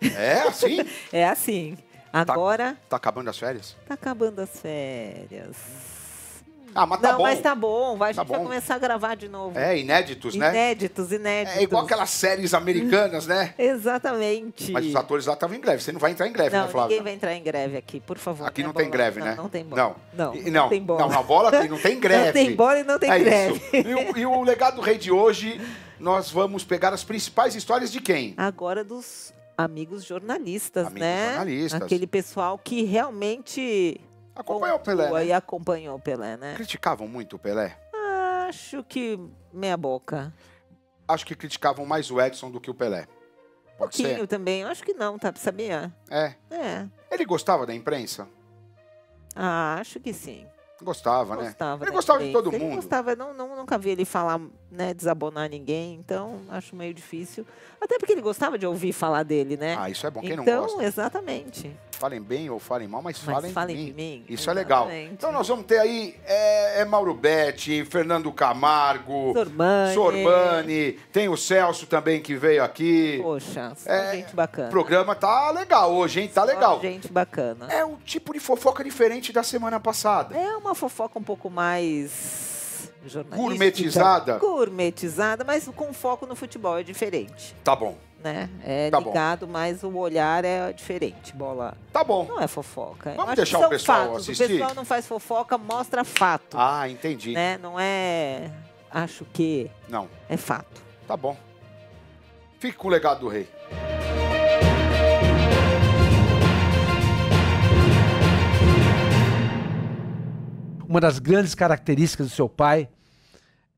É assim? é assim. Tá Agora. Tá, tá, acabando as férias? Tá acabando as férias. Ah, mas tá Não, bom. mas tá bom. tá a gente bom. vai começar a gravar de novo. É, inéditos, né? Inéditos, inéditos. É igual aquelas séries americanas, né? Exatamente. Mas os atores lá estavam em greve. Você não vai entrar em greve, não, né, Flávia? ninguém vai entrar em greve aqui, por favor. Aqui não, é tem greve, não, né? Não, tem bola. Não, não, não, tem bola. Não, na bola tem, não tem greve. não tem bola e não tem é greve. Isso. E, o, e o Legado do Rei de hoje nós vamos pegar as principais histórias de quem? Agora dos Amigos jornalistas, Amigos né? Jornalistas. Aquele pessoal que realmente. Acompanhou o Pelé. Né? E acompanhou o Pelé, né? Criticavam muito o Pelé? Acho que meia boca. Acho que criticavam mais o Edson do que o Pelé. Pode Pouquinho ser? também. Acho que não, tá? Sabia? É. É. Ele gostava da imprensa? Ah, acho que sim. Gostava, né? Gostava, ele né? gostava de todo ele mundo. gostava, não, não, nunca vi ele falar, né, desabonar ninguém, então acho meio difícil. Até porque ele gostava de ouvir falar dele, né? Ah, isso é bom, quem então, não gosta? Então, exatamente falem bem ou falem mal, mas, mas falem, falem de, mim. de, mim. Isso Exatamente. é legal. Então nós vamos ter aí é, é Mauro Betti, Fernando Camargo, Sorbani. Sorbani. tem o Celso também que veio aqui. Poxa, é, gente bacana. O programa tá legal hoje, hein? Tá só legal. Gente bacana. É um tipo de fofoca diferente da semana passada. É uma fofoca um pouco mais Gourmetizada? Gourmetizada, mas com foco no futebol, é diferente. Tá bom né? É tá ligado, bom. mas o olhar é diferente, bola. Tá bom. Não é fofoca. Vamos Acho deixar o pessoal fatos. assistir. O pessoal não faz fofoca, mostra fato. Ah, entendi. Né? Não é. Acho que. Não. É fato. Tá bom. Fique com o legado do rei. Uma das grandes características do seu pai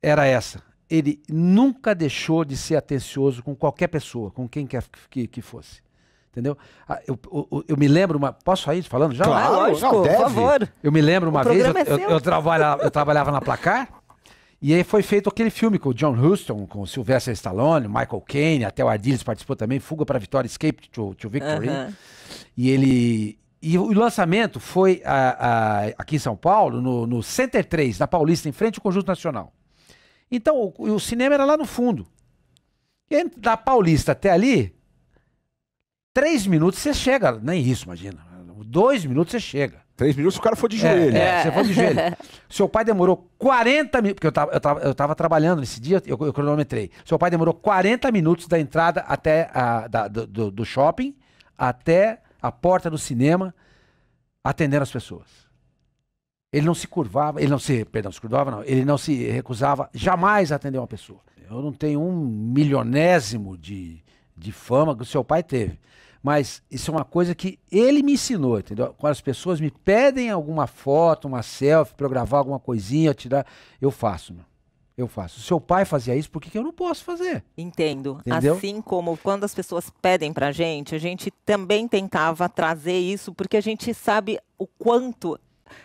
era essa ele nunca deixou de ser atencioso com qualquer pessoa, com quem quer que, que fosse. Entendeu? Ah, eu, eu, eu, me lembro uma. Posso sair falando já? Claro, já lógico, não, deve. por favor. Eu me lembro uma vez, é eu, eu, trabalhava, eu trabalhava na placar. E aí foi feito aquele filme com o John Huston, com o Sylvester Stallone, Michael Caine, até o Ardiles participou também, Fuga para a Vitória, Escape to, to Victory. Uh -huh. E ele... E o lançamento foi a, ah, a, ah, aqui em São Paulo, no, no Center 3, na Paulista, em frente ao Conjunto Nacional. Então, o, o cinema era lá no fundo. E da Paulista até ali, três minutos você chega. Nem isso, imagina. Dois minutos você chega. Três minutos se o cara for de joelho. É, é. é. você for de joelho. Seu pai demorou 40 minutos, porque eu tava, eu, tava, eu tava trabalhando nesse dia, eu, eu cronometrei. Seu pai demorou 40 minutos da entrada até a, da, do, do shopping até a porta do cinema atendendo as pessoas. Ele não se curvava, ele não se, perdão, se curvava não, ele não se recusava jamais a atender uma pessoa. Eu não tenho um milionésimo de, de fama que o seu pai teve. Mas isso é uma coisa que ele me ensinou, entendeu? Quando as pessoas me pedem alguma foto, uma selfie, para eu gravar alguma coisinha, tirar, eu faço, meu. Eu faço. O seu pai fazia isso, por que eu não posso fazer? Entendo. Entendeu? Assim como quando as pessoas pedem pra gente, a gente também tentava trazer isso, porque a gente sabe o quanto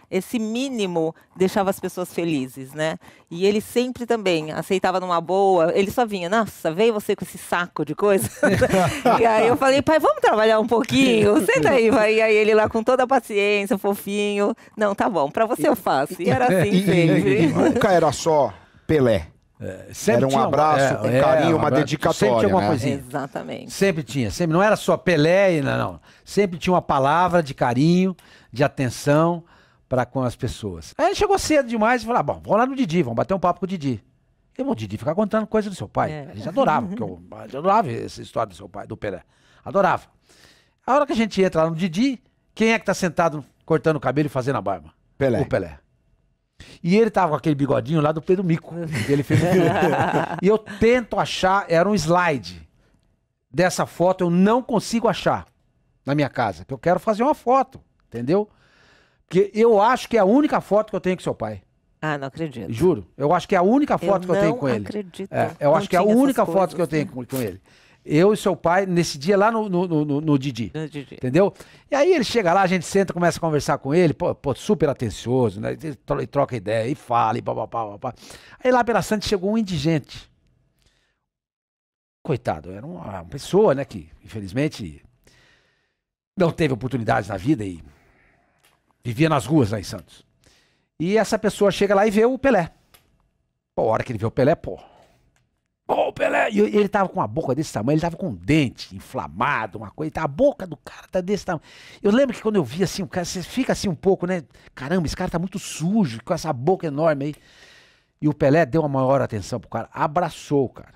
esse mínimo deixava as pessoas felizes, né? E ele sempre também aceitava numa boa. Ele só vinha, nossa, veio você com esse saco de coisa. e aí eu falei, pai, vamos trabalhar um pouquinho. Senta aí, vai. E aí ele lá com toda a paciência, fofinho. Não, tá bom, para você eu faço. E era assim e, sempre. nunca era só Pelé. É, sempre era um abraço, uma, é, um carinho, é, uma, uma dedicatória. Sempre tinha uma né? coisinha. Exatamente. Sempre tinha. Sempre, não era só Pelé, não, não. Sempre tinha uma palavra de carinho, de atenção, para com as pessoas. Aí chegou cedo demais e falou: ah, bom, vamos lá no Didi, vamos bater um papo com o Didi. e o Didi ficar contando coisa do seu pai. É. A gente adorava, porque eu, eu, adorava essa história do seu pai, do Pelé. Adorava. A hora que a gente entra lá no Didi, quem é que tá sentado cortando o cabelo e fazendo a barba? Pelé. O Pelé. E ele tava com aquele bigodinho lá do Pedro Mico. ele fez. e eu tento achar, era um slide dessa foto, eu não consigo achar na minha casa, que eu quero fazer uma foto, entendeu? que eu acho que é a única foto que eu tenho com seu pai. Ah, não acredito. Juro. Eu acho que é a única foto eu que eu tenho com ele. Acredito. É, eu acho que é a única coisas, foto que eu tenho com, com, ele. Eu e seu pai, nesse dia lá no, no, no, no, Didi, no, Didi. Entendeu? E aí ele chega lá, a gente senta, começa a conversar com ele, pô, pô super atencioso, né? Ele troca ideia, e fala, e papapá, papapá. Aí lá pela Santa chegou um indigente. Coitado, era uma, uma pessoa, né, que infelizmente não teve oportunidades na vida e Vivia nas ruas lá em Santos. E essa pessoa chega lá e vê o Pelé. Pô, a hora que ele vê o Pelé, pô. Pô, o Pelé! E ele tava com a boca desse tamanho, ele tava com um dente inflamado, uma coisa. Tá, a boca do cara tá desse tamanho. Eu lembro que quando eu vi assim, o cara, você fica assim um pouco, né? Caramba, esse cara tá muito sujo, com essa boca enorme aí. E o Pelé deu a maior atenção pro cara, abraçou o cara.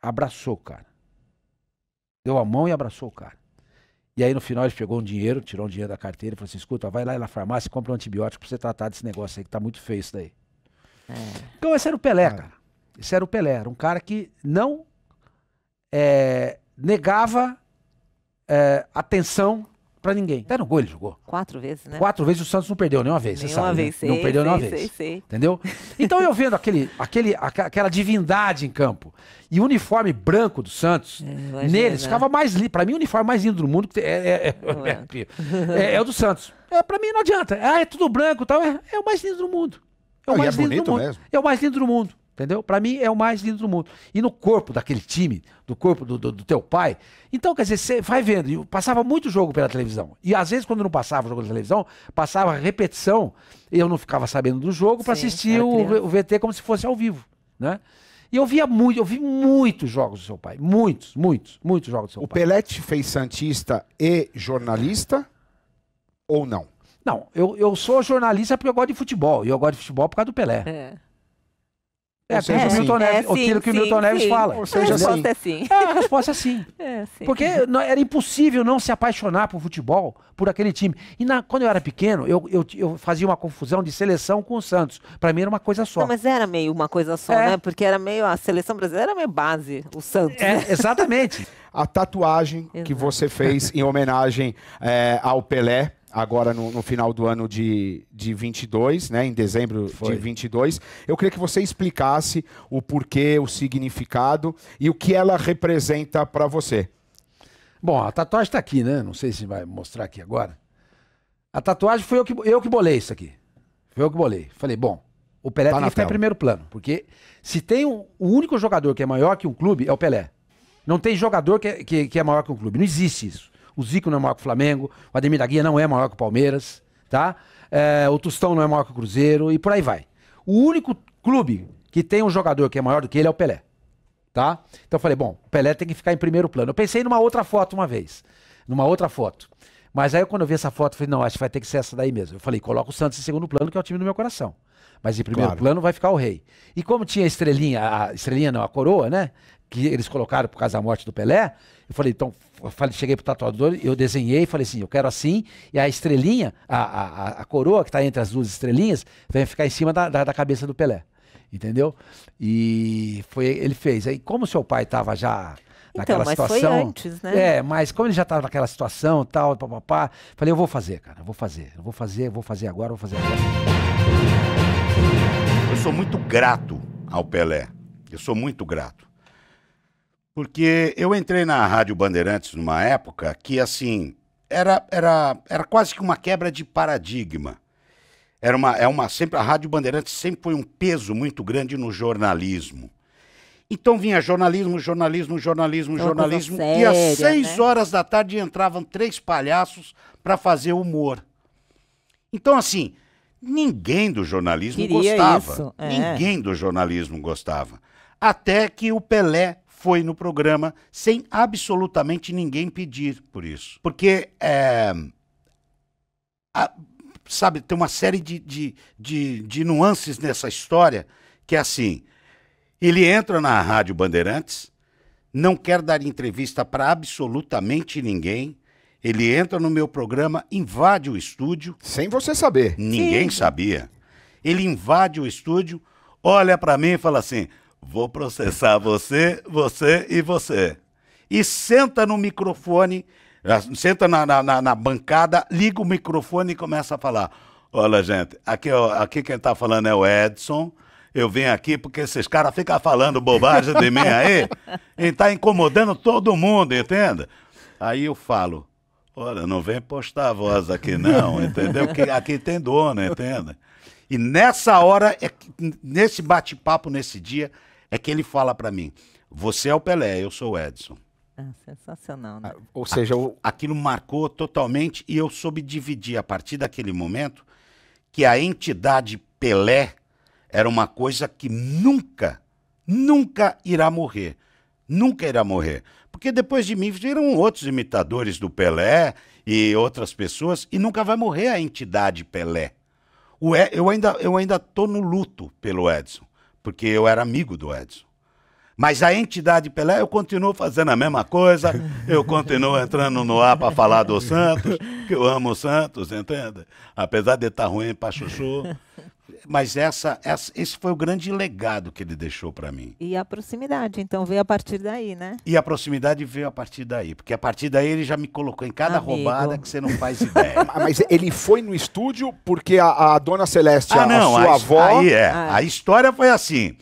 Abraçou o cara. Deu a mão e abraçou o cara. E aí no final ele pegou um dinheiro, tirou um dinheiro da carteira e falou assim: escuta, vai lá na farmácia e compra um antibiótico pra você tratar desse negócio aí que tá muito feio isso daí. É. Então esse era o Pelé, é. cara. Esse era o Pelé. Era um cara que não é, negava é, atenção para ninguém. Até no gol ele jogou. Quatro vezes, né? Quatro vezes o Santos não perdeu nenhuma vez, nenhuma você sabe. Né? Vez, né? sei, não perdeu sei, nenhuma sei, vez. Sei, Entendeu? Então eu vendo aquele, aquele, aquela divindade em campo e o uniforme branco do Santos, é, Imagina. neles né? ficava mais lindo. Para mim, o uniforme mais lindo do mundo é é, é, é, é, é o do Santos. É, para mim não adianta. Ah, é tudo branco tal. É, o mais lindo do mundo. É o mais lindo do mundo. É o mais lindo do mundo. Entendeu? Para mim é o mais lindo do mundo. E no corpo daquele time, do corpo do, do, do teu pai. Então, quer dizer, você vai vendo. E passava muito jogo pela televisão. E às vezes, quando não passava o jogo pela televisão, passava repetição. Eu não ficava sabendo do jogo para assistir o, o, VT como se fosse ao vivo. Né? E eu via muito, eu vi muitos jogos do seu pai. Muitos, muitos, muitos jogos do seu o pai. O Pelé te fez Santista e jornalista ou não? Não, eu, eu sou jornalista porque eu gosto de futebol. E eu gosto de futebol por causa do Pelé. É. É, seja, é, assim, Milton Neves, é sim, o que sim, o Milton Neves sim. fala. Ou seja, a resposta assim, é sim. É, a resposta é sim. É, Porque era impossível não se apaixonar por futebol, por aquele time. E na, quando eu era pequeno, eu, eu, eu, fazia uma confusão de seleção com o Santos. Para mim era uma coisa só. Não, mas era meio uma coisa só, é. né? Porque era meio a seleção brasileira era meio base, o Santos. É, exatamente. a tatuagem Exato. que você fez em homenagem é, ao Pelé agora no, no, final do ano de, de 22, né, em dezembro Foi. de 22. Eu queria que você explicasse o porquê, o significado e o que ela representa para você. Bom, a tatuagem está aqui, né? Não sei se vai mostrar aqui agora. A tatuagem foi eu que, eu que bolei isso aqui. Foi eu que bolei. Falei, bom, o Pelé tá tem que ficar em primeiro plano. Porque se tem um, o único jogador que é maior que um clube, é o Pelé. Não tem jogador que é, que, que é maior que um clube. Não existe isso o Zico não é maior que o Flamengo, o Ademir da Guia não é maior que o Palmeiras, tá? É, o Tostão não é maior que o Cruzeiro e por aí vai. O único clube que tem um jogador que é maior do que ele é o Pelé, tá? Então eu falei, bom, o Pelé tem que ficar em primeiro plano. Eu pensei numa outra foto uma vez, numa outra foto. Mas aí quando eu vi essa foto, eu falei, não, acho que vai ter que ser essa daí mesmo. Eu falei, coloca o Santos em segundo plano, que é o time do meu coração. Mas em primeiro claro. plano vai ficar o rei. E como tinha a estrelinha, a estrelinha não, a coroa, né? que eles colocaram por causa da morte do Pelé. Eu falei, então, eu falei, cheguei pro tatuador, eu desenhei, falei assim, eu quero assim, e a estrelinha, a, a, a coroa que está entre as duas estrelinhas, vai ficar em cima da, da, da cabeça do Pelé. Entendeu? E foi ele fez. Aí, como seu pai estava já então, naquela mas situação. Foi antes, né? É, mas como ele já estava naquela situação, tal, papapá, falei, eu vou fazer, cara, eu vou fazer, eu vou fazer, eu vou fazer agora, eu vou fazer agora. Eu sou muito grato ao Pelé. Eu sou muito grato. Porque eu entrei na Rádio Bandeirantes numa época que, assim, era, era, era quase que uma quebra de paradigma. Era uma, é uma, sempre, a Rádio Bandeirantes sempre foi um peso muito grande no jornalismo. Então vinha jornalismo, jornalismo, jornalismo, jornalismo. Séria, e às seis né? horas da tarde entravam três palhaços para fazer humor. Então, assim, ninguém do jornalismo Queria gostava. Isso, é. Ninguém do jornalismo gostava. Até que o Pelé foi no programa sem absolutamente ninguém pedir por isso. Porque, é, a, sabe, tem uma série de, de, de, de nuances nessa história que é assim: ele entra na Rádio Bandeirantes, não quer dar entrevista para absolutamente ninguém. Ele entra no meu programa, invade o estúdio. Sem você saber. Ninguém Sim. sabia. Ele invade o estúdio, olha para mim e fala assim: Vou processar você, você e você. E senta no microfone, senta na, na, na bancada, liga o microfone e começa a falar. Olha, gente, aqui, ó, aqui quem está falando é o Edson eu vim aqui porque esses caras ficam falando bobagem de mim aí, e tá incomodando todo mundo, entenda? Aí eu falo, olha, não vem postar a voz aqui não, entendeu? Que aqui tem dono, entenda? E nessa hora, é nesse bate-papo, nesse dia, é que ele fala para mim: você é o Pelé, eu sou o Edson. É sensacional, né? Ah, ou seja, o... aquilo marcou totalmente e eu soube dividir a partir daquele momento que a entidade Pelé era uma coisa que nunca, nunca irá morrer. Nunca irá morrer. Porque depois de mim viram outros imitadores do Pelé e outras pessoas e nunca vai morrer a entidade Pelé. O e... eu ainda eu ainda tô no luto pelo Edson porque eu era amigo do Edson. Mas a entidade Pelé, eu continuo fazendo a mesma coisa, eu continuo entrando no ar para falar do Santos, que eu amo o Santos, entende? Apesar de estar tá ruim para chuchu, mas essa, essa, esse foi o grande legado que ele deixou para mim. E a proximidade, então, veio a partir daí, né? E a proximidade veio a partir daí, porque a partir daí ele já me colocou em cada Amigo. roubada que você não faz ideia. mas ele foi no estúdio porque a, a dona Celeste, ah, a, não, a sua a, avó... Aí é, ah. a história foi assim.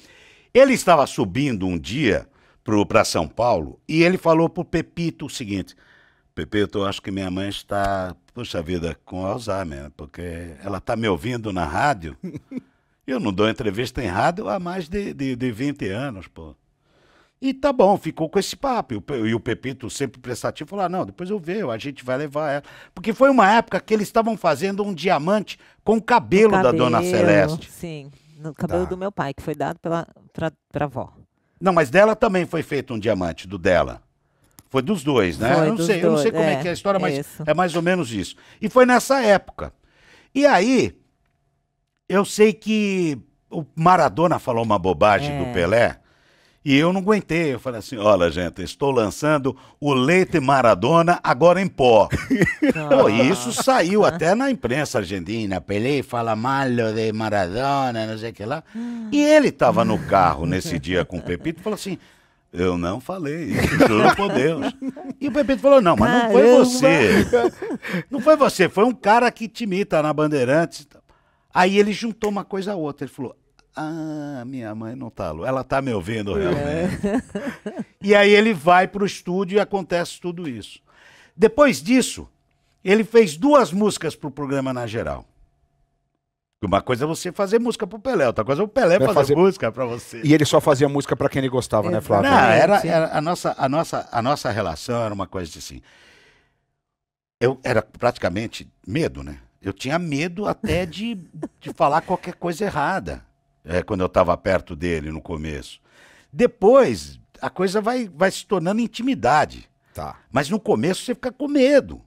Ele estava subindo um dia para São Paulo e ele falou pro Pepito o seguinte... Pepito, eu acho que minha mãe está puxa vida, com Alzheimer, porque ela está me ouvindo na rádio. Eu não dou entrevista em rádio há mais de, de, de 20 anos, pô. E tá bom, ficou com esse papo. E o Pepito, sempre prestativo, falou: ah, não, depois eu vejo, a gente vai levar ela. Porque foi uma época que eles estavam fazendo um diamante com o cabelo, cabelo da Dona Celeste. Sim, no cabelo tá. do meu pai, que foi dado pela, pra, avó. Não, mas dela também foi feito um diamante, do dela. Foi dos dois, né? Foi eu, não sei, dois. eu não sei como é, é que é a história, mas isso. é mais ou menos isso. E foi nessa época. E aí, eu sei que o Maradona falou uma bobagem é. do Pelé. E eu não aguentei. Eu falei assim: olha, gente, estou lançando o leite Maradona agora em pó. Pô, isso saiu até na imprensa argentina. Pelé fala mal de Maradona, não sei o que lá. E ele estava no carro nesse dia com o Pepito e falou assim: eu não falei, juro por Deus. E o Pepito falou, não, mas Caramba. não foi você. Não foi você, foi um cara que te imita na Bandeirantes. Aí ele juntou uma coisa a outra, ele falou, ah, minha mãe não tá louca, ela tá me ouvindo é. realmente. É. E aí ele vai pro estúdio e acontece tudo isso. Depois disso, ele fez duas músicas pro programa Na Geral. Uma coisa é você fazer música pro Pelé, outra coisa é o Pelé fazer, fazer, música pra você. E ele só fazia música pra quem ele gostava, é, né, Flávio? Não, era, era, a, nossa, a, nossa, a nossa relação era uma coisa assim. Eu era praticamente medo, né? Eu tinha medo até de, de falar qualquer coisa errada é, quando eu estava perto dele no começo. Depois, a coisa vai, vai se tornando intimidade. Tá. Mas no começo você fica com medo.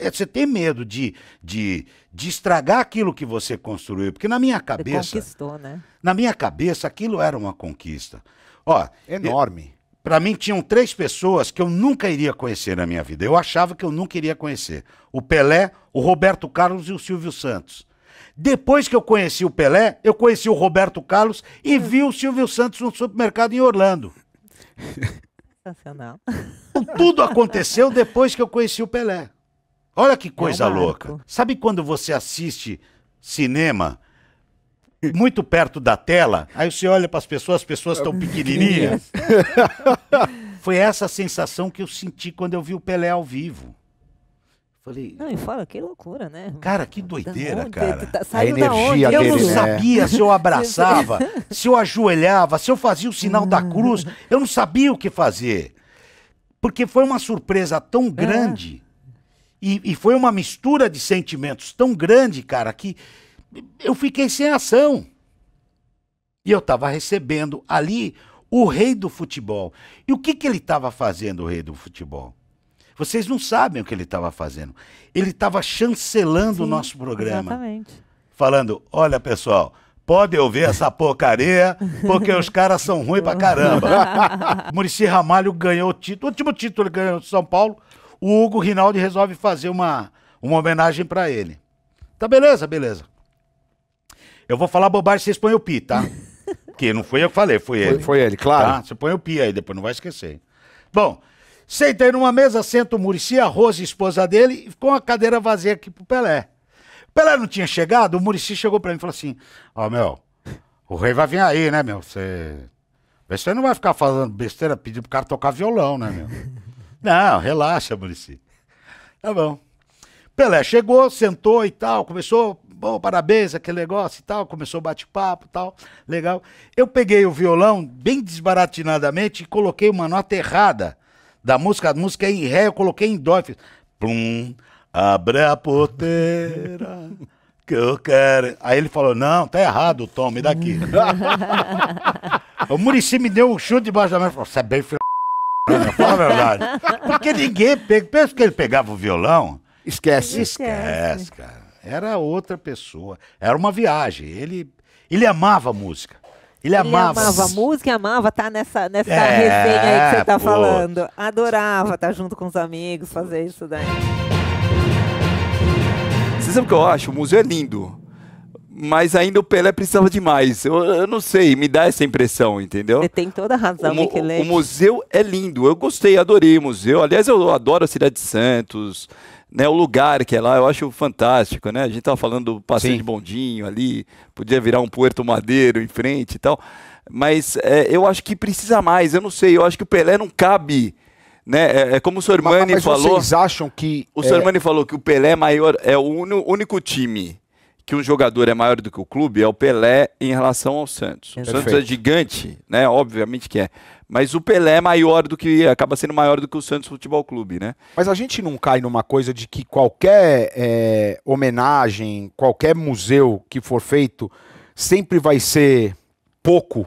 É você ter medo de, de, de estragar aquilo que você construiu. Porque na minha cabeça. Você conquistou, né? Na minha cabeça, aquilo era uma conquista. Ó, Enorme. Para mim, tinham três pessoas que eu nunca iria conhecer na minha vida. Eu achava que eu nunca iria conhecer: o Pelé, o Roberto Carlos e o Silvio Santos. Depois que eu conheci o Pelé, eu conheci o Roberto Carlos e vi o Silvio Santos no supermercado em Orlando. Sensacional. Tudo aconteceu depois que eu conheci o Pelé. Olha que é coisa é louca. Sabe quando você assiste cinema muito perto da tela, aí você olha para as pessoas, as pessoas estão pequenininhas? Foi essa a sensação que eu senti quando eu vi o Pelé ao vivo. Falei. Não, e fala que loucura, né? Cara, que doideira, onde, cara. Tá, a energia dele, Eu não né? sabia se eu abraçava, se eu ajoelhava, se eu fazia o sinal da cruz. Eu não sabia o que fazer. Porque foi uma surpresa tão é. grande. É. E, e foi uma mistura de sentimentos tão grande, cara, que eu fiquei sem ação. E eu estava recebendo ali o rei do futebol. E o que, que ele estava fazendo, o rei do futebol? Vocês não sabem o que ele estava fazendo. Ele estava chancelando Sim, o nosso programa. Exatamente. Falando: olha, pessoal, pode ouvir essa porcaria, porque os caras são ruins pra caramba. Murici Ramalho ganhou o título, o último título ele ganhou de São Paulo o Hugo Rinaldi resolve fazer uma, uma homenagem para ele. Tá beleza, beleza. Eu vou falar bobagem, vocês põem o pi, tá? Porque não fui eu que falei, foi, foi ele. Foi ele, claro. Tá? Você põe o pi aí, depois não vai esquecer. Bom, sentei numa mesa, senta o Murici, a Rose, esposa dele, e ficou uma cadeira vazia aqui pro Pelé. O Pelé não tinha chegado, o Murici chegou para mim e falou assim: Ó, oh, meu, o rei vai vir aí, né, meu? Você. você não vai ficar falando besteira pedindo pro cara tocar violão, né, meu? Não, relaxa, Murici. Tá bom. Pelé chegou, sentou e tal, começou, bom, parabéns, aquele negócio e tal, começou o bate-papo e tal, legal. Eu peguei o violão bem desbaratinadamente e coloquei uma nota errada da música, a música é em ré, eu coloquei em dó. Fiz, plum, abre a porteira que eu quero. Aí ele falou: Não, tá errado tom, me dá aqui. o Murici me deu um chute debaixo da mão e falou: Você é bem filho. Fala a verdade. Porque ninguém pega. Pensa que ele pegava o violão. Esquece. Esquece, Esquece cara. Era outra pessoa. Era uma viagem. Ele, ele amava música. Ele, ele amava. a música, amava estar tá nessa, nessa é, resenha aí que você está falando. Adorava estar tá junto com os amigos, fazer isso daí. Você sabe o que eu acho? O museu é lindo mas ainda o Pelé precisava de mais. Eu, eu, não sei, me dá essa impressão, entendeu? Você tem toda a razão, o, o, museu é lindo, eu gostei, adorei o museu. Aliás, eu adoro a cidade de Santos, né, o lugar que é lá, eu acho fantástico, né? A gente tava falando do passeio de bondinho ali, podia virar um Puerto Madeiro em frente e tal. Mas é, eu acho que precisa mais, eu não sei, eu acho que o Pelé não cabe né? É, é, como o Sormani mas falou. Vocês acham que o é... Sormani falou que o Pelé é maior é o único time que um jogador é maior do que o clube é o Pelé em relação ao Santos. Perfeito. O Santos é gigante, né? Obviamente que é. Mas o Pelé é maior do que. acaba sendo maior do que o Santos Futebol Clube, né? Mas a gente não cai numa coisa de que qualquer é, homenagem, qualquer museu que for feito, sempre vai ser pouco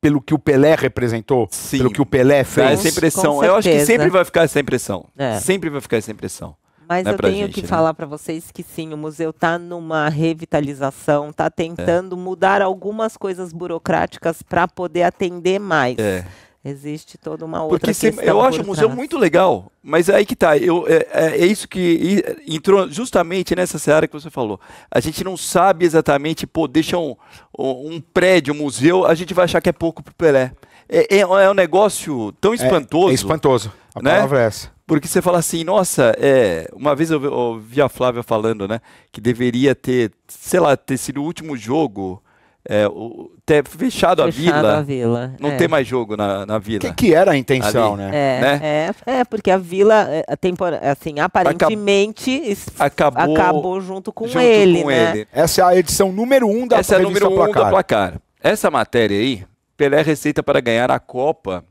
pelo que o Pelé representou, Sim. pelo que o Pelé fez. Dá essa impressão. Eu acho que sempre vai ficar essa impressão. É. Sempre vai ficar essa impressão. Mas né, eu tenho gente, que né? falar para vocês que sim, o museu está numa revitalização, está é. tentando é. mudar algumas coisas burocráticas para poder atender mais. É. Existe toda uma outra Porque se, eu acho o museu muito legal, mas é aí que está. Eu, é, é, é isso que entrou justamente nessa seara que você falou. A gente não sabe exatamente, pô, deixa um, um prédio, um museu, a gente vai achar que é pouco o Pelé. É, é, é um negócio tão espantoso. É, espantoso. A né? palavra é essa. Porque você fala assim, nossa, é, uma vez eu ouvi a Flávia falando, né, que deveria ter, sei lá, ter sido o último jogo, é, o, ter fechado, fechado a vila. A vila não é. ter mais jogo na, na vila. Que, que era a intenção, né? É, né? É, é, porque a vila, é, a tempora, assim, aparentemente acabou, acabou junto com, junto ele, com né? ele. Essa é a edição número um da Essa é a número um placar. da placar. Essa matéria aí, Pelé receita para ganhar a Copa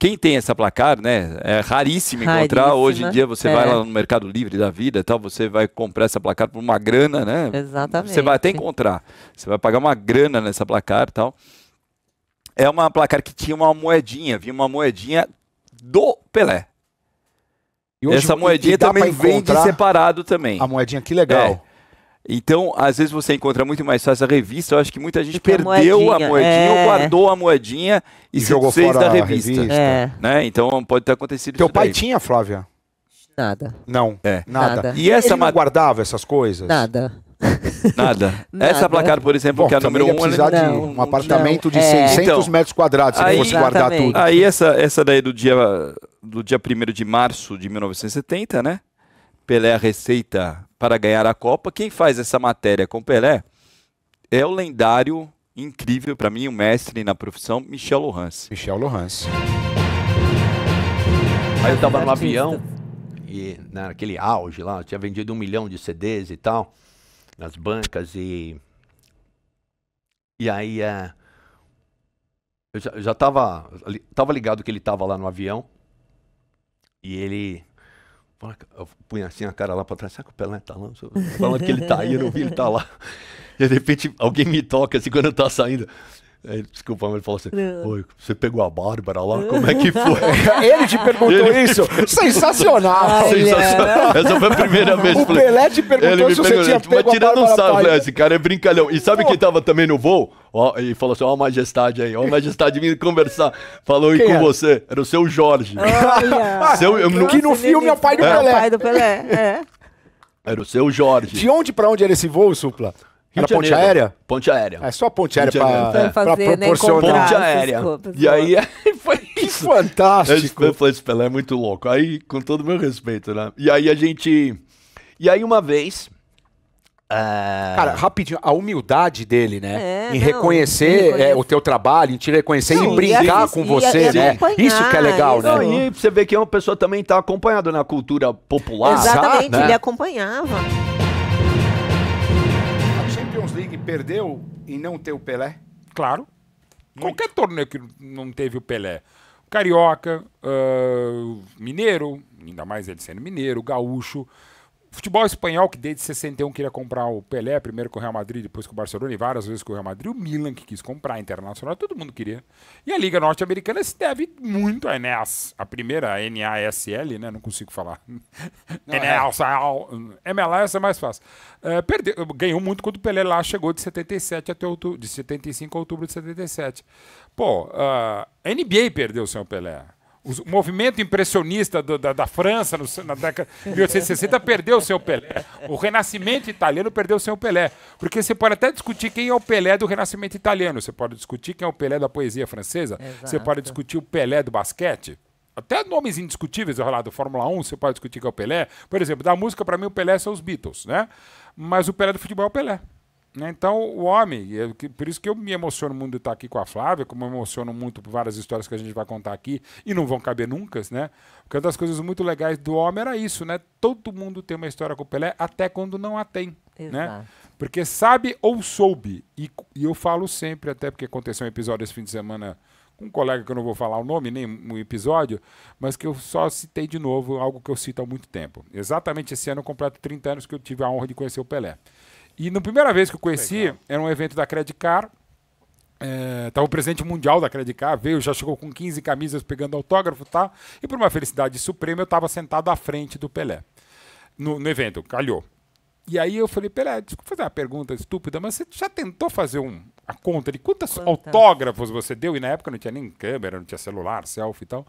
quem tem essa placar, né? É raríssimo encontrar. Hoje em dia você é. vai lá no Mercado Livre da vida tal, você vai comprar essa placar por uma grana, né? Exatamente. Você vai até encontrar. Você vai pagar uma grana nessa placar tal. É uma placar que tinha uma moedinha, vinha uma moedinha do Pelé. Hoje, essa moedinha também vende separado também. A moedinha, que legal. É. Então, às vezes você encontra muito mais fácil a revista. Eu acho que muita gente perdeu a moedinha, a moedinha é... ou guardou a moedinha e, e jogou fez fora da revista. revista. É. Né? Então pode ter acontecido Teu pai daí. tinha, Flávia? Nada. Não. É. Nada. nada. E essa Ele mat... guardava essas coisas? Nada. Nada. Nada. Essa placar, por exemplo, Bom, que é a número 1... Um, precisar de não, um apartamento não, de é. 600 então, metros quadrados, se aí, fosse guardar tudo. Aí essa, essa daí do dia, do dia 1 de março de 1970, né? Pelé receita para ganhar a Copa. Quem faz essa matéria com Pelé é o lendário, incrível para mim, o mestre na profissão, Michel Lohans. Michel Lohans. Aí eu estava no avião e né, naquele auge lá, tinha vendido um milhão de CDs e tal, nas bancas e. E aí é, eu já, eu já tava, tava ligado que ele estava lá no avião e ele punha assim a cara lá para trás, será que o Pelé tá lá? Falando que ele tá aí, eu não vi, ele tá lá. E de repente alguém me toca assim quando eu saindo. É, desculpa, mas ele falou assim: Oi, você pegou a Bárbara lá? Como é que foi? ele te perguntou ele... isso? Sensacional! Sensacional! Essa foi a primeira vez. O falei, Pelé te perguntou ele me se você tinha pego Mas tirando o sarro, esse cara é brincalhão. E sabe Pô. quem tava também no voo? Ó, e falou assim: Ó, a majestade aí, ó, a majestade vindo conversar. Falou aí com é? você. Era o seu Jorge. Olha. seu, eu, que no filme é o pai do é. Pelé. pai do Pelé, é. Era o seu Jorge. De onde para onde era esse voo, Supla? Rio Era ponte aérea? Ponte aérea. É só ponte aérea para né, proporcionar. Ponte aérea. E aí, foi isso. fantástico. Eu falei, esse Pelé é muito louco. Aí, com todo o meu respeito, né? E aí a gente... E aí uma vez... É, Cara, rapidinho, a humildade dele, né? É, em não, reconhecer é, o teu trabalho, em te reconhecer em e brincar e assim, com e você, e né? Isso que é legal, isso. né? e você vê que é uma pessoa também tá acompanhada na cultura popular. Exatamente, né? ele acompanhava. League perdeu em não ter o Pelé? Claro. Muito. Qualquer torneio que não teve o Pelé. Carioca, uh, mineiro, ainda mais ele sendo mineiro, gaúcho futebol espanhol, que desde 61 queria comprar o Pelé, primeiro com o Real Madrid, depois com o Barcelona, e várias vezes com o Real Madrid, o Milan que quis comprar, a Internacional, todo mundo queria. E a Liga Norte-Americana se deve muito à NAS, a primeira a NASL, né? Não consigo falar. É. Enes, é. MLS é mais fácil. É, perdeu, ganhou muito quando o Pelé lá chegou de 77 até outubro, de 75 a outubro de 77. Pô, uh, a NBA perdeu o seu Pelé o movimento impressionista do, da, da, França no, na década de 1860 perdeu o seu Pelé. O Renascimento italiano perdeu o seu Pelé. Porque você pode até discutir quem é o Pelé do Renascimento italiano, você pode discutir quem é o Pelé da poesia francesa, Exato. você pode discutir o Pelé do basquete. Até nomes indiscutíveis, do Fórmula 1, você pode discutir quem é o Pelé. Por exemplo, da música, para mim, o Pelé são os Beatles, né? Mas o Pelé do futebol é o Pelé. Né? Então, o homem, é por isso que eu me emociono muito de estar aqui com a Flávia, como eu emociono muito por várias histórias que a gente vai contar aqui, e não vão caber nunca, né? Porque uma das coisas muito legais do homem era isso, né? Todo mundo tem uma história com o Pelé, até quando não a tem, né? Exato. né? Porque sabe ou soube, e, e, eu falo sempre, até porque aconteceu um episódio esse fim de semana com um colega que eu não vou falar o nome, nem o um episódio, mas que eu só citei de novo algo que eu cito há muito tempo. Exatamente esse ano eu completo 30 anos que eu tive a honra de conhecer o Pelé. E na primeira vez que eu conheci, Legal. era um evento da Credit Car. É, tava o presidente mundial da Credit Car, veio, já chegou com 15 camisas pegando autógrafo, tá? E por uma felicidade suprema, eu estava sentado à frente do Pelé. No, no, evento, calhou. E aí eu falei, Pelé, desculpa fazer uma pergunta estúpida, mas você já tentou fazer um, a conta de quantos autógrafos você deu? E na época não tinha nem câmera, não tinha celular, selfie e tal.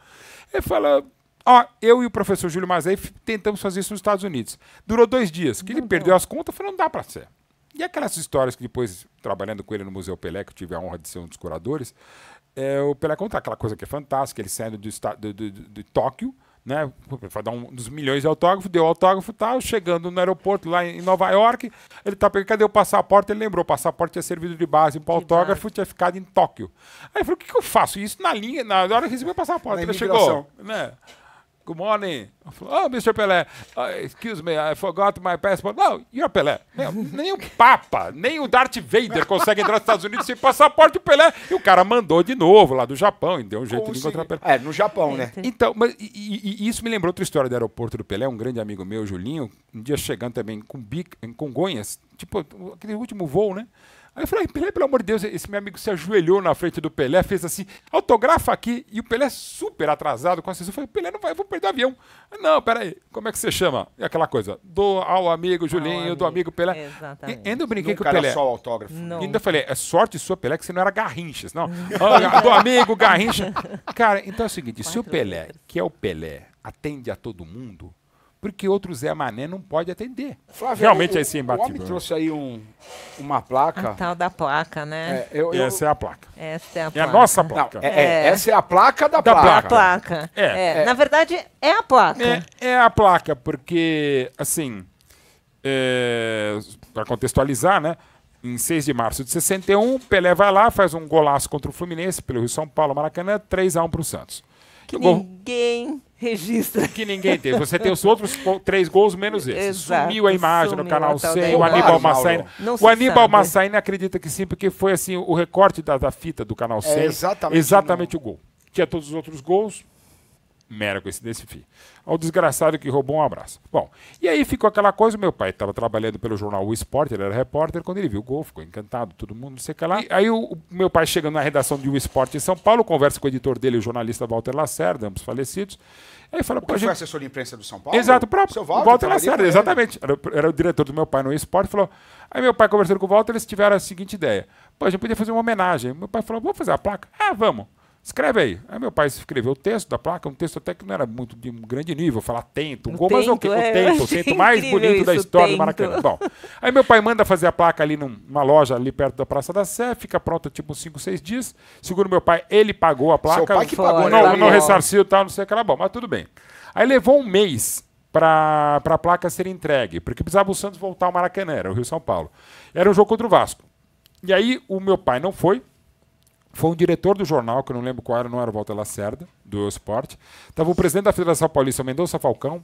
Ele fala, ó, eu e o professor Júlio Mazei tentamos fazer isso nos Estados Unidos. Durou dois dias, que ele perdeu as contas, falou, não dá para ser. E aquelas histórias que depois, trabalhando com ele no Museu Pelé, que eu tive a honra de ser um dos curadores, é, o Pelé conta aquela coisa que é fantástica, ele saindo do, do, do, de Tóquio, né, para dar um dos milhões de autógrafos, deu autógrafo tal, tá, chegando no aeroporto lá em Nova York, ele tá perguntando, cadê o passaporte? Ele lembrou, o passaporte tinha servido de base para autógrafo, tinha ficado em Tóquio. Aí ele falou, o que, que eu faço? Isso na linha, na hora que recebeu o passaporte. Na ele imigração. chegou, né? good morning. Oh, Mr. Pelé, uh, excuse me, I forgot my passport. Não, you're Pelé. Meu, nem o Papa, nem o Darth Vader consegue entrar nos Estados Unidos sem passaporte. O Pelé, e o cara mandou de novo lá do Japão, e deu um jeito Consegui. de encontrar Pelé. É, no Japão, né? Então, mas e, e, isso me lembrou outra história do aeroporto do Pelé. Um grande amigo meu, Julinho, um dia chegando também com Bic, em Congonhas, tipo, aquele último voo, né? Aí eu falei, Pelé, pelo amor de Deus, esse meu amigo se ajoelhou na frente do Pelé, fez assim, autografa aqui, e o Pelé super atrasado com a sessão, falei, Pelé, não vai, eu vou perder o avião. Ah, não, peraí, como é que você chama? E aquela coisa, do ao amigo Julinho, ao do amigo Pelé. Exatamente. E ainda eu brinquei Nunca com o Pelé. Era só o autógrafo. Não. E ainda falei, é sorte sua, Pelé, que você não era Garrinchas, não. Ah, é. do amigo, Garrincha. Cara, então é o seguinte, Quatro se o Pelé, que é o Pelé, atende a todo mundo, porque outro Zé Mané não pode atender. Flávio, Realmente o, é sim imbatível. O homem né? trouxe aí um, uma placa. A tal da placa, né? É, eu, eu... Essa é a placa. Essa é a é placa. É a nossa placa. Não, é, é. Essa é a placa da, da placa. placa. É. É. é. Na verdade, é a placa. É, a placa, porque, assim, para contextualizar, né? Em 6 de março de 61, Pelé vai lá, faz um golaço contra o Fluminense, pelo Rio São Paulo, Maracanã, 3x1 para o Santos. Que ninguém registra. Que ninguém teve. Você tem os outros três gols menos esse. Exato, sumiu a imagem sumiu no canal 100, então, o Aníbal Massaina. O Aníbal Massaina acredita que sim, porque foi assim o recorte da, da fita do canal 100. É exatamente. Exatamente o gol. Tinha todos os outros gols, mera coincidência, enfim. Ao desgraçado que roubou um abraço. Bom, e aí ficou aquela coisa, meu pai estava trabalhando pelo jornal O Esporte, ele era repórter, quando ele viu o gol, ficou encantado, todo mundo, não sei o que lá. E aí o, o meu pai chegando na redação de O Esporte em São Paulo, conversa com o editor dele, o jornalista Walter Lacerda, ambos falecidos. Aí fala, Porque é gente... foi assessor de imprensa do São Paulo? Exato, próprio. Walter, o Walter Lacerda, exatamente. Era, era, o diretor do meu pai no esporte, falou. Aí meu pai conversando com o Walter, eles tiveram a seguinte ideia. Pô, a gente podia fazer uma homenagem. Meu pai falou, vamos fazer a placa? Ah, vamos. Escreve aí. Aí meu pai escreveu o texto da placa, um texto até que não era muito de um grande nível, falar tento, um gol, mas okay, é, o tento, o tento mais bonito isso, da história tento. do Maracanã. Bom, aí meu pai manda fazer a placa ali numa loja ali perto da Praça da Sé, fica pronta tipo 5, 6 dias. Segundo meu pai, ele pagou a placa. Seu pai que fora, pagou, né? Não, não ressarciu e tal, não sei o que era bom, mas tudo bem. Aí levou um mês para a placa ser entregue, porque precisava o Santos voltar ao Maracanã, era o Rio São Paulo. Era um jogo contra o Vasco. E aí o meu pai não foi, foi um diretor do jornal, que eu não lembro qual era, não era o Walter Lacerda, do Esporte. Estava o presidente da Federação Paulista, Mendonça Falcão.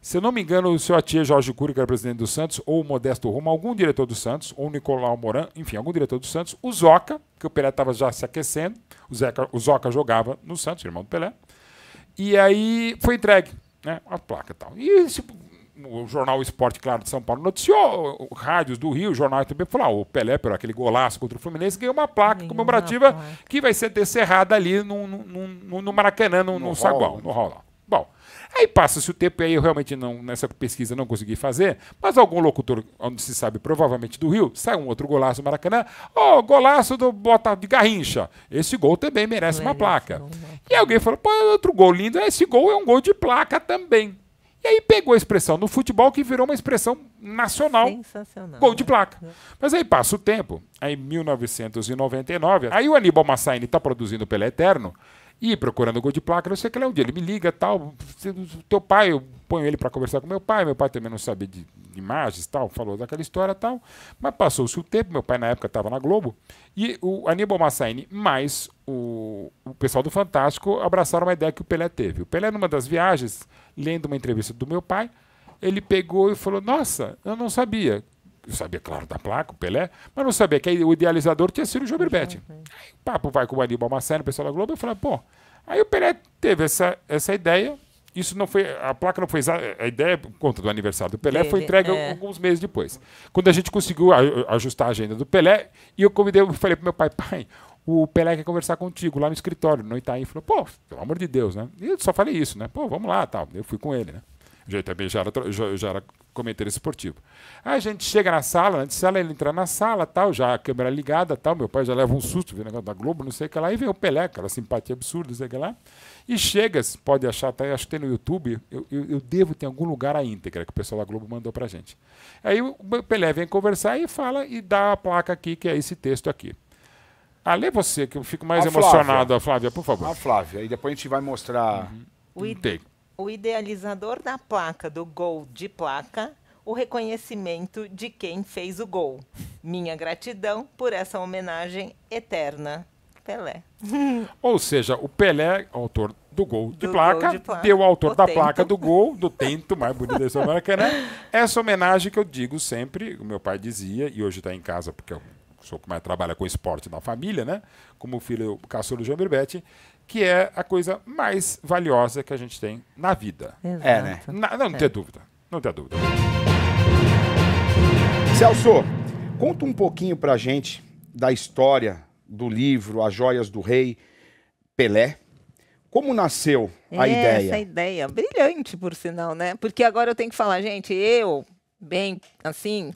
Se eu não me engano, o seu Atia Jorge Cury, que era presidente do Santos, ou o Modesto Roma, algum diretor do Santos, ou o Nicolau Moran, enfim, algum diretor do Santos. O Zoca, que o Pelé estava já se aquecendo, o, Zeca, o Zoca jogava no Santos, irmão do Pelé. E aí foi entregue né, a placa e tal. E esse o jornal Esporte Claro de São Paulo noticiou, rádios do Rio, o jornal também falou, ah, o Pelé, por aquele golaço contra o Fluminense, ganhou uma placa comemorativa placa. que vai ser descerrada ali no, no, no, no Maracanã, no, no, no saguão, no né? hall. Bom, aí passa-se o tempo, e aí eu realmente não, nessa pesquisa não consegui fazer, mas algum locutor, onde se sabe, provavelmente do Rio, sai um outro golaço do Maracanã, ó, oh, golaço do Bota de Garrincha, esse gol também merece, uma placa. E alguém falou, pô, outro gol lindo, esse gol é um gol de placa também. E aí pegou a expressão no futebol que virou uma expressão nacional. Sensacional. Gol de né? placa. Uhum. Mas aí passa o tempo, aí 1999, aí o Aníbal Massaini está produzindo pela Eterno, e procurando o gol de placa, não sei o que lá. Um dia ele me liga tal. Teu pai, eu ponho ele para conversar com meu pai. Meu pai também não sabia de, de imagens tal. Falou daquela história tal. Mas passou-se o tempo. Meu pai na época estava na Globo. E o Aníbal Massaini mais o, o pessoal do Fantástico abraçaram uma ideia que o Pelé teve. O Pelé, numa das viagens, lendo uma entrevista do meu pai, ele pegou e falou: Nossa, eu não sabia eu sabia, claro, da placa, o Pelé, mas não sabia que o idealizador tinha sido o João Uhum. Aí, o papo vai com o Aníbal Marcelo, o pessoal da Globo, eu falei, pô, aí o Pelé teve essa, essa ideia, isso não foi, a placa não foi a ideia por conta do aniversário do Pelé foi entregue é. alguns meses depois. Quando a gente conseguiu a, ajustar a agenda do Pelé, e eu convidei, eu falei pro meu pai, pai, o Pelé quer conversar contigo lá no escritório, no Itaim. Falou, pô, pelo amor de Deus, né? E eu só falei isso, né? Pô, vamos lá, tal. Eu fui com ele, né? já também já era, já, já era esportivo. Aí a gente chega na sala, antes sala ele entra na sala, tal, já a câmera ligada, tal, meu pai já leva um susto, vendo o negócio da Globo, não sei o que lá, e vem o Pelé, aquela simpatia absurda, não sei o que lá. E chega, se pode achar, tá, acho que tem no YouTube, eu, eu, eu devo ter em algum lugar a íntegra que o pessoal da Globo mandou pra gente. Aí o Pelé vem conversar e fala e dá a placa aqui, que é esse texto aqui. Ah, lê você, que eu fico mais a emocionado, Flávia. a Flávia, por favor. A Flávia, e depois a gente vai mostrar. Uhum. O, id o idealizador da placa do gol de placa, o reconhecimento de quem fez o gol. Minha gratidão por essa homenagem eterna. Pelé. Ou seja, o Pelé, autor do gol, do de, placa, gol de placa, deu ao autor o da tento. placa do gol, do tento mais bonito dessa marca, né? Essa homenagem que eu digo sempre, o meu pai dizia, e hoje está em casa porque é sou que mais trabalha com esporte na família, né? Como o filho o caçulo João Birbete, que é a coisa mais valiosa que a gente tem na vida. Exato. É, né? Na, não, não é. tem dúvida. Não tem dúvida. Celso, conta um pouquinho pra gente da história do livro As Joias do Rei Pelé. Como nasceu a Essa ideia? Essa ideia, brilhante por sinal, né? Porque agora eu tenho que falar, gente, eu, bem assim,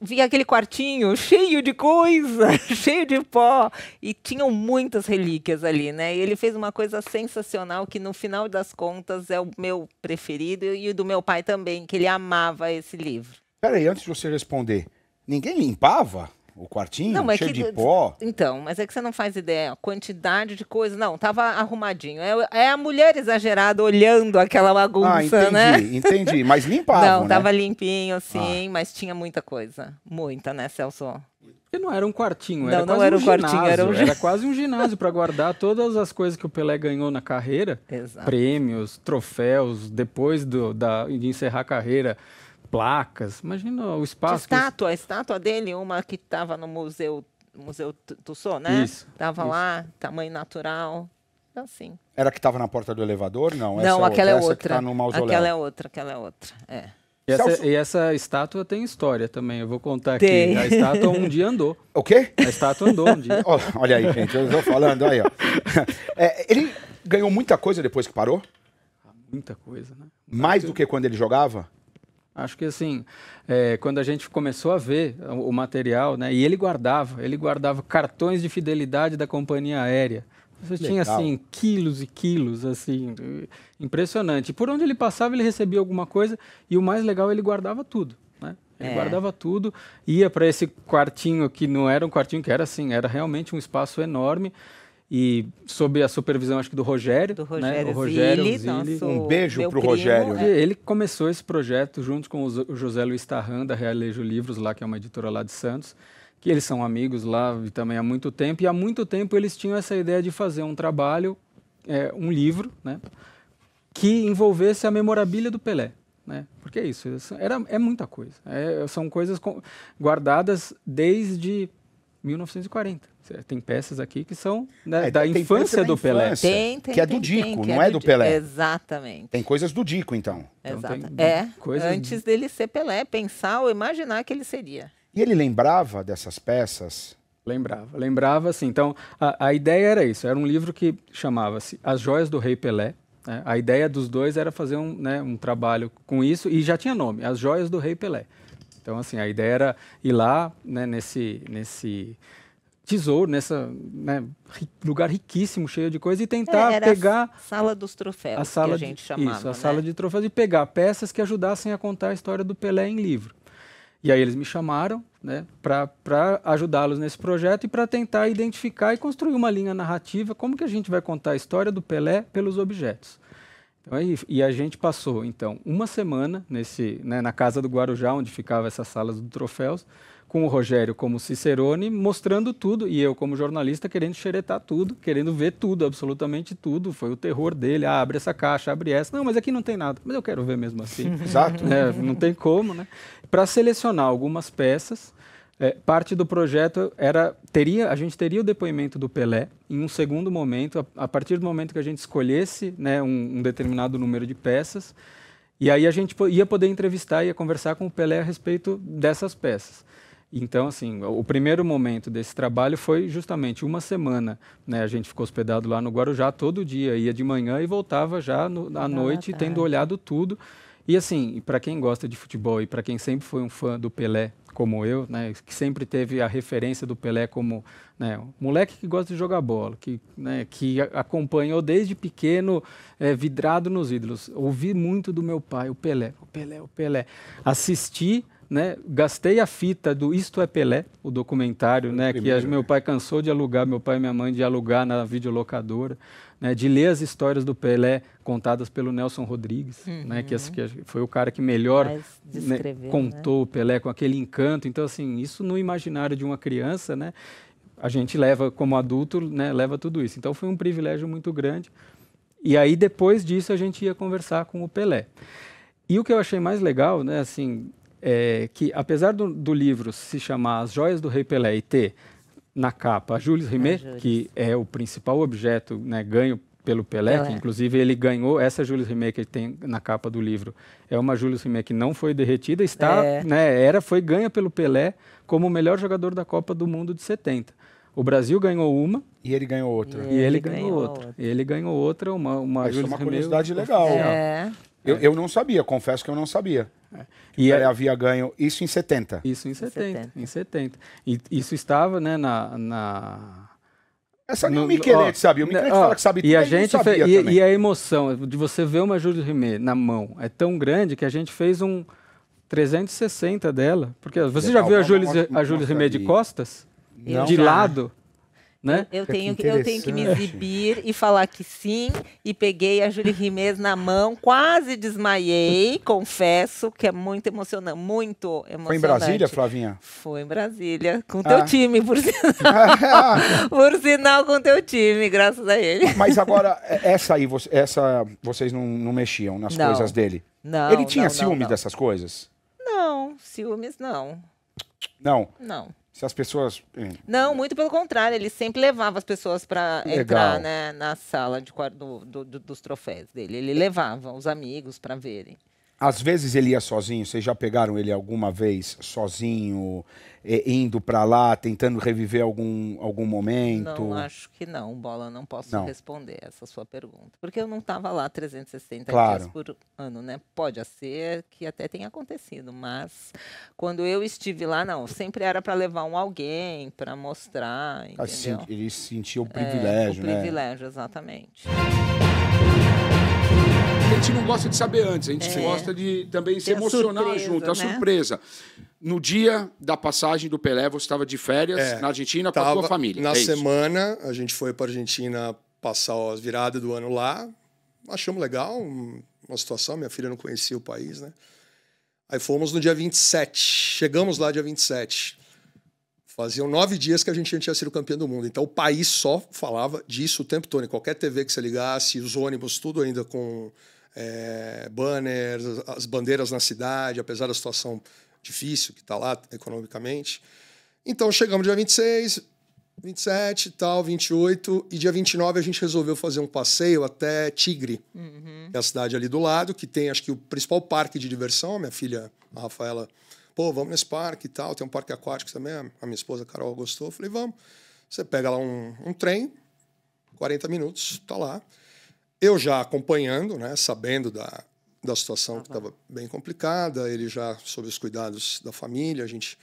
via aquele quartinho cheio de coisa, cheio de pó, e tinham muitas relíquias ali, né? E ele fez uma coisa sensacional que no final das contas é o meu preferido e o do meu pai também, que ele amava esse livro. Peraí, antes de você responder, ninguém limpava? o quartinho não, é cheio é que, de pó. Então, mas é que você não faz ideia. A quantidade de coisa. Não, tava arrumadinho. É, é a mulher exagerada olhando aquela bagunça, ah, entendi, né? Entendi, mas limpava. Não, né? tava limpinho, sim, ah. mas tinha muita coisa. Muita, né, Celso? Porque não era um quartinho, não, era não era um, um quartinho, ginásio. Era, um... era quase um ginásio para guardar todas as coisas que o Pelé ganhou na carreira. Exato. Prêmios, troféus, depois do, da, de encerrar a carreira, placas. Imagina o espaço. Estátua, que... a estátua dele, uma que estava no museu, museu Tussauds, né? Isso. Tava lá, tamanho natural, assim. Era que estava na porta do elevador, não? Não, essa é aquela é outra. É outra. Tá aquela é outra, aquela é outra. É. E essa, e essa, estátua tem história também, eu vou contar aqui. A estátua um dia andou. O quê? A estátua andou um dia. Olha, olha aí, gente, eu estou falando, aí, ó. É, ele ganhou muita coisa depois que parou? Muita coisa, né? Mais do que quando ele jogava? Acho que assim, é, quando a gente começou a ver o, o material, né, e ele guardava, ele guardava cartões de fidelidade da companhia aérea. Você Legal. tinha assim quilos e quilos, assim, impressionante. Por onde ele passava, ele recebia alguma coisa e o mais legal, ele guardava tudo. Né? Ele é. guardava tudo, ia para esse quartinho que não era um quartinho, que era assim, era realmente um espaço enorme e sob a supervisão acho que do Rogério, do né? Rogério, né? o Rogério Zilli, Zilli. um beijo para o Rogério. Né? Ele começou esse projeto junto com o José Luiz Tarran da Realejo Livros lá que é uma editora lá de Santos, que eles são amigos lá também há muito tempo e há muito tempo eles tinham essa ideia de fazer um trabalho, é, um livro, né, que envolvesse a memorabilia do Pelé. Né? Porque é isso, era, é muita coisa. É, são coisas guardadas desde 1940. Tem peças aqui que são da, né, é, da infância do Pelé. tem, tem, que é do tem, Dico, não é, é, do, do Pelé. Exatamente. Tem coisas do Dico, então. então Exatamente. é, coisas... antes dele ser Pelé, pensar ou imaginar que ele seria. E ele lembrava dessas peças? Lembrava, lembrava assim. Então, a, a ideia era isso. Era um livro que chamava-se As Joias do Rei Pelé. Né? A ideia dos dois era fazer um, né, um trabalho com isso e já tinha nome, As Joias do Rei Pelé. Então, assim, a ideia era ir lá né, nesse, nesse tesouro, nessa né, lugar riquíssimo, cheio de coisa, e tentar é, pegar. A sala dos troféus, a sala que a gente de, chamava. Isso, a né? sala de troféus, e pegar peças que ajudassem a contar a história do Pelé em livro. E aí eles me chamaram né, para ajudá-los nesse projeto e para tentar identificar e construir uma linha narrativa, como que a gente vai contar a história do Pelé pelos objetos. Então, aí, e a gente passou, então, uma semana nesse, né, na casa do Guarujá, onde ficava essas salas dos troféus, com o Rogério como Cicerone, mostrando tudo, e eu como jornalista querendo xeretar tudo, querendo ver tudo, absolutamente tudo. Foi o terror dele, ah, abre essa caixa, abre essa. Não, mas aqui não tem nada. Mas eu quero ver mesmo assim. Exato. É, não tem como, né? Para selecionar algumas peças, é, parte do projeto era teria a gente teria o depoimento do Pelé em um segundo momento a, a partir do momento que a gente escolhesse né, um, um, determinado número de peças e aí a gente ia poder entrevistar ia conversar com o Pelé a respeito dessas peças então, assim, o primeiro momento desse trabalho foi justamente uma semana. Né? A gente ficou hospedado lá no Guarujá todo dia, ia de manhã e voltava já no, à noite, tá. tendo olhado tudo. E assim, para quem gosta de futebol e para quem sempre foi um fã do Pelé, como eu, né, que sempre teve a referência do Pelé como né, um moleque que gosta de jogar bola, que, né, que acompanhou desde pequeno, é, vidrado nos ídolos. Ouvi muito do meu pai, o Pelé, o Pelé, o Pelé. Assisti né? Gastei a fita do Isto é Pelé, o documentário, né, o né? Primeiro. Que meu pai cansou de alugar, meu pai e minha mãe de alugar na videolocadora, né? De ler as histórias do Pelé contadas pelo Nelson Rodrigues, uhum. né? Que, uhum. que, foi o cara que melhor né? contou né? o Pelé com aquele encanto. Então assim, isso no imaginário de uma criança, né? A gente leva como adulto, né? Leva tudo isso. Então foi um privilégio muito grande. E aí depois disso a gente ia conversar com o Pelé. E o que eu achei mais legal, né, assim, é, que, apesar do, do, livro se chamar As Joias do Rei Pelé e ter na capa a Jules Rimet, é, que é o principal objeto né, ganho pelo Pelé, Pelé, que inclusive ele ganhou essa Jules Rimet que ele tem na capa do livro. É uma Jules Rimet que não foi derretida, está, é. né, era foi ganha pelo Pelé como o melhor jogador da Copa do Mundo de 70. O Brasil ganhou uma. E ele ganhou outra. E, ele, ele ganhou, ganhou outra. outra. Ele ganhou outra, uma, uma Isso é Jules é uma Rimet curiosidade legal. É. Eu, eu não sabia, confesso que eu não sabia. É. E ele é- havia ganho isso em 70. Isso em 70. 70. Em 70. E isso estava né, na, na... Essa nem o Miquelete sabia. O né, Miquelete fala que sabe tudo, e a gente fe... e, e, a emoção de você ver uma Júlia Rimet na mão é tão grande que a gente fez um 360 dela. Porque você Legal, já tá viu a Júlia, a Rimet de costas? Não, de lado? né? Eu tenho, que, eu tenho que me exibir e falar que sim. E peguei a Júlia Rimes na mão, quase desmaiei, confesso, que é muito emocionante, muito emocionante. Foi em Brasília, Flavinha? Foi em Brasília, com teu ah. time, por sinal. por sinal, com teu time, graças a ele. Mas agora, essa aí, essa, vocês não, não mexiam nas não. coisas dele? Não. Ele tinha não, não, dessas coisas? Não, ciúmes não. Não. Não se as pessoas. É. Não, muito pelo contrário, ele sempre levava as pessoas para entrar né, na sala de, do, do, dos troféus dele. Ele levava os amigos para verem. Às vezes ele ia sozinho, vocês já pegaram ele alguma vez sozinho, indo para lá, tentando reviver algum, algum momento? Não, acho que não, Bola, não posso não. responder essa sua pergunta. Porque eu não estava lá 360 claro. dias por ano, né? Pode ser que até tenha acontecido, mas quando eu estive lá, não, sempre era para levar um alguém, para mostrar, entendeu? Assim, ele sentia o é, privilégio, é, o né? O privilégio, exatamente a gente não gosta de saber antes, a gente é. gosta de também se emocionar surpresa, junto, né? a surpresa. No dia da passagem do Pelé, você estava de férias é, na Argentina com a sua família. Na é semana, isso. a gente foi para a Argentina passar as viradas do ano lá. Achamos legal uma situação, minha filha não conhecia o país, né? Aí fomos no dia 27. Chegamos lá dia 27. Faziam nove dias que a gente tinha sido campeão do mundo. Então o país só falava disso o tempo todo. Em qualquer TV que você ligasse, os ônibus, tudo ainda com é, banners, as bandeiras na cidade, apesar da situação difícil que está lá economicamente. Então chegamos dia 26, 27 tal, 28, e dia 29 a gente resolveu fazer um passeio até Tigre, uhum. que é a cidade ali do lado, que tem acho que o principal parque de diversão. Minha filha, a Rafaela, pô, vamos nesse parque e tal, tem um parque aquático também. A minha esposa, a Carol, gostou. falei, vamos. Você pega lá um, um trem, 40 minutos, tá lá. Eu já acompanhando, né, sabendo da, da situação tá que estava bem complicada, ele já sob os cuidados da família, a gente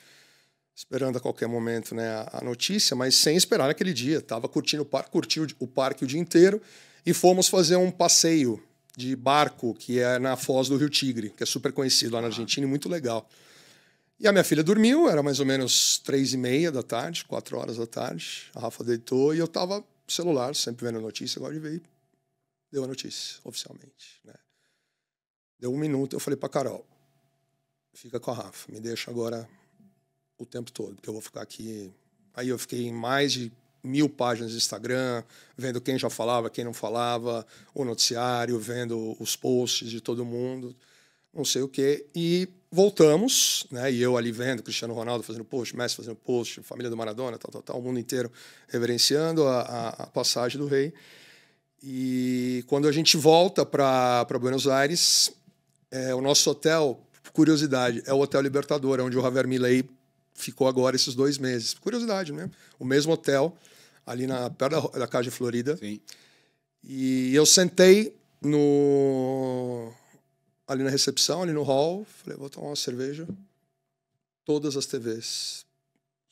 esperando a qualquer momento né, a, a notícia, mas sem esperar aquele dia. Estava curtindo o parque, curti o, o parque o dia inteiro e fomos fazer um passeio de barco que é na foz do Rio Tigre, que é super conhecido lá na tá. Argentina e muito legal. E a minha filha dormiu, era mais ou menos três e meia da tarde, quatro horas da tarde. A Rafa deitou e eu estava celular, sempre vendo notícia, agora de ver, deu a notícia, oficialmente. Né? Deu um minuto, eu falei para Carol, fica com a Rafa, me deixa agora o tempo todo, porque eu vou ficar aqui. Aí eu fiquei em mais de mil páginas de Instagram, vendo quem já falava, quem não falava, o noticiário, vendo os posts de todo mundo, não sei o quê. E voltamos, né? E eu ali vendo Cristiano Ronaldo fazendo post, Messi fazendo post, família do Maradona, tal, tal, tal, o mundo inteiro reverenciando a, a, a passagem do rei. E quando a gente volta para Buenos Aires, é, o nosso hotel, curiosidade, é o Hotel Libertador, onde o Javier Milley ficou agora esses dois meses. Curiosidade, né? O mesmo hotel, ali na, perto da, da Florida. Sim. E eu sentei no ali na recepção, ali no hall, falei, vou tomar uma cerveja. Todas as TVs,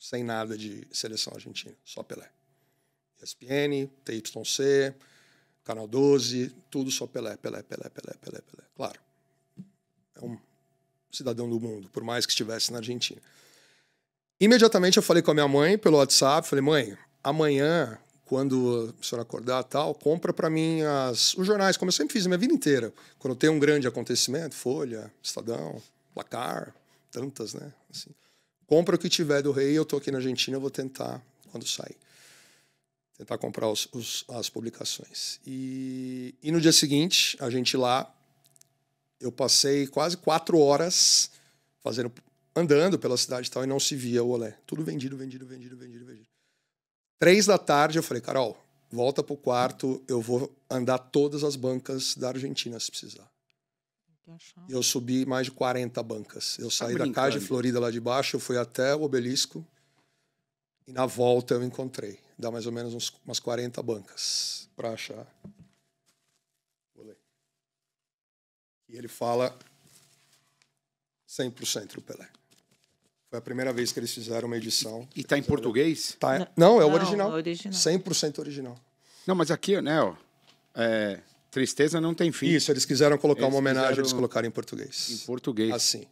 sem nada de seleção argentina, só Pelé. ESPN, TYC, Canal 12, tudo só Pelé, Pelé, Pelé, Pelé, Pelé, Pelé. Claro, é um cidadão do mundo, por mais que estivesse na Argentina. Imediatamente eu falei com a minha mãe pelo WhatsApp, falei, mãe, amanhã, quando a senhora acordar tal, compra para mim as, os jornais, como eu sempre fiz a minha vida inteira. Quando tem um grande acontecimento, Folha, Estadão, Placar, tantas, né? Assim, compra o que tiver do rei, eu tô aqui na Argentina, eu vou tentar quando sair tentar comprar os, os, as publicações. E, e no dia seguinte, a gente lá, eu passei quase quatro horas fazendo andando pela cidade e tal e não se via o Olé. Tudo vendido, vendido, vendido, vendido, vendido. Três da tarde eu falei, Carol, volta pro quarto, eu vou andar todas as bancas da Argentina se precisar. E eu subi mais de 40 bancas. Eu tá saí tá da Caixa Florida lá de baixo, eu fui até o Obelisco e na volta eu encontrei. Dá mais ou menos uns, umas 40 bancas para achar. Vou ler. E ele fala 100% do Pelé. Foi a primeira vez que eles fizeram uma edição. E está em português? Tá, não, não, é o original. É original. 100% original. Não, mas aqui, né, ó, é, Tristeza não tem fim. Isso, eles quiseram colocar eles uma homenagem, eles colocaram em português. Em português. Assim.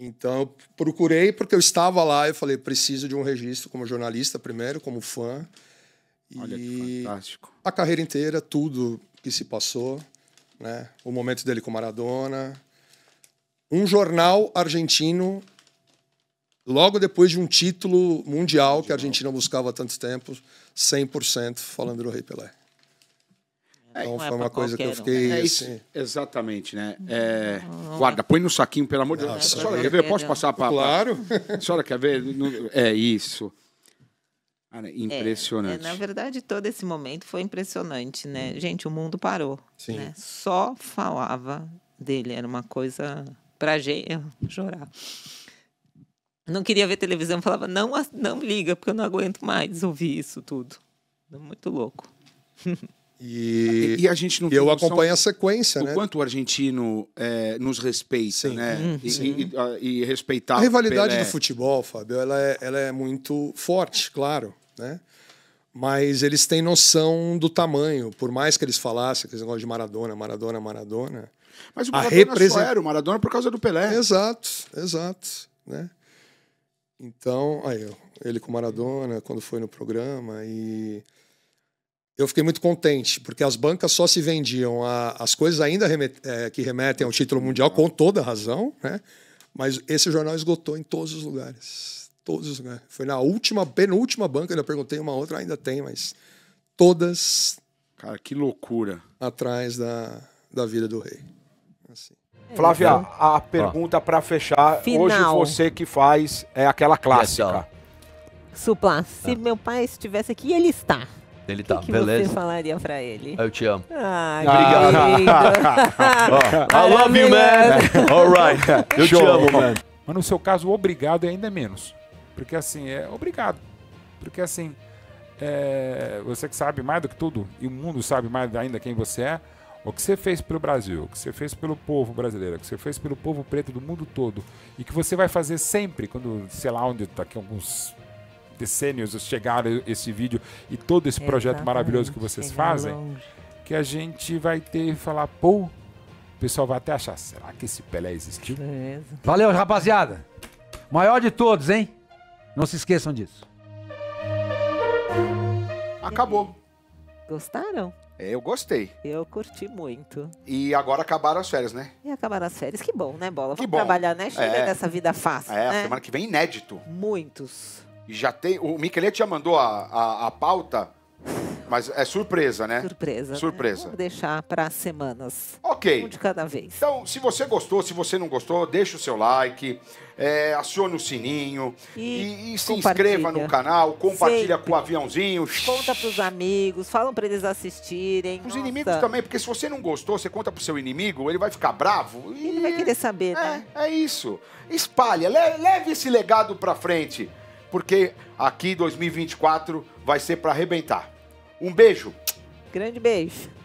Então, eu procurei, porque eu estava lá, eu falei, preciso de um registro como jornalista primeiro, como fã. Olha e que fantástico. A carreira inteira, tudo que se passou, né? O momento dele com Maradona. Um jornal argentino, logo depois de um título mundial, que a Argentina buscava há tanto tempo, 100% falando do Rei Pelé. Então é foi é uma coisa que eu fiquei. Um. Né? É assim. Exatamente, né? Uhum. É, guarda, põe no saquinho, pelo amor de Deus. a é senhora quer ver? posso passar para. Claro. A senhora quer ver? É isso. Cara, é, impressionante. É, na verdade, todo esse momento foi impressionante, né? Uhum. Gente, o mundo parou. Sim. Né? Só falava dele. Era uma coisa. Pra gente. Eu chorar. Não queria ver televisão, falava, não, não liga, porque eu não aguento mais ouvir isso tudo. Muito louco. E, e, a gente não Eu acompanho a sequência, né? O quanto o argentino é, nos respeita, sim, né? Uhum. Sim. E, e, e respeitar. A rivalidade Pelé. do futebol, Fábio, ela é, ela é muito forte, claro, né? Mas eles têm noção do tamanho, por mais que eles falassem aquele negócio de Maradona, Maradona, Maradona. Mas o Maradona represent... só era o Maradona por causa do Pelé. Exato, exato, né? Então, aí, ele com Maradona, quando foi no programa e eu fiquei muito contente, porque as bancas só se vendiam a, as coisas ainda remet, é, que remetem ao título mundial, com toda razão, né? mas esse jornal esgotou em todos os lugares. Todos os lugares. Foi na última, penúltima banca, ainda perguntei uma outra, ainda tem, mas todas. Cara, que loucura. Atrás da, da vida do rei. Assim. Flávia, a pergunta para fechar. Final. Hoje você que faz é aquela clássica. Supla, se é. meu pai estivesse aqui, ele está. Ele tá, que que beleza. você falaria pra ele? Eu te amo. Ah, Obrigado. oh, I love you, man. All right. Eu Show. te amo, man. Mas no seu caso, obrigado é ainda menos. Porque assim, é obrigado. Porque assim, é, você que sabe mais do que tudo, e o mundo sabe mais ainda quem você é, o que você fez pelo Brasil, o que você fez pelo povo brasileiro, o que você fez pelo povo preto do mundo todo, e que você vai fazer sempre, quando, sei lá onde, daqui aqui alguns decênios chegaram esse vídeo e todo esse projeto Exatamente. maravilhoso que vocês fazem, longe. que a gente vai ter falar, pô, o pessoal vai até achar, será que esse Pelé existiu? Beleza. Valeu, rapaziada. Maior de todos, hein? Não se esqueçam disso. Acabou. Gostaram? Eu gostei. Eu curti muito. E agora acabaram as férias, né? E acabaram as férias. Que bom, né, Bola? Que Vamos bom. trabalhar, né? Chega é. dessa vida fácil. É, né? semana que vem inédito. Muitos já tem. O Micheletti já mandou a, a, a, pauta, mas é surpresa, né? Surpresa. Né? Surpresa. Né? deixar para semanas. Ok. Um de cada vez. Então, se você gostou, se você não gostou, deixa o seu like, é, acione o sininho e, e, e se inscreva no canal, compartilha Sempre. com o aviãozinho. Conta para os amigos, falam para eles assistirem. Os inimigos também, porque se você não gostou, você conta para o seu inimigo, ele vai ficar bravo. E... Ele vai querer saber, é, né? É isso. Espalha, leve esse legado para frente porque aqui 2024 vai ser para arrebentar. Um beijo. Grande beijo.